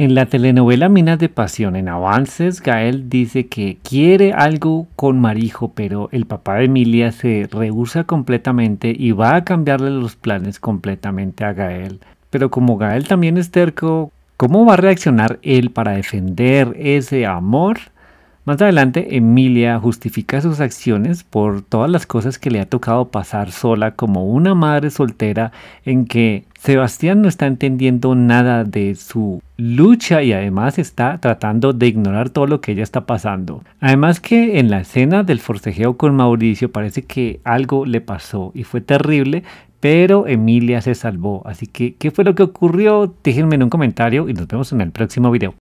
En la telenovela Minas de Pasión en Avances, Gael dice que quiere algo con Marijo, pero el papá de Emilia se rehúsa completamente y va a cambiarle los planes completamente a Gael. Pero como Gael también es terco, ¿cómo va a reaccionar él para defender ese amor? Más adelante, Emilia justifica sus acciones por todas las cosas que le ha tocado pasar sola como una madre soltera en que Sebastián no está entendiendo nada de su lucha y además está tratando de ignorar todo lo que ella está pasando. Además que en la escena del forcejeo con Mauricio parece que algo le pasó y fue terrible, pero Emilia se salvó. Así que, ¿qué fue lo que ocurrió? Déjenme en un comentario y nos vemos en el próximo video.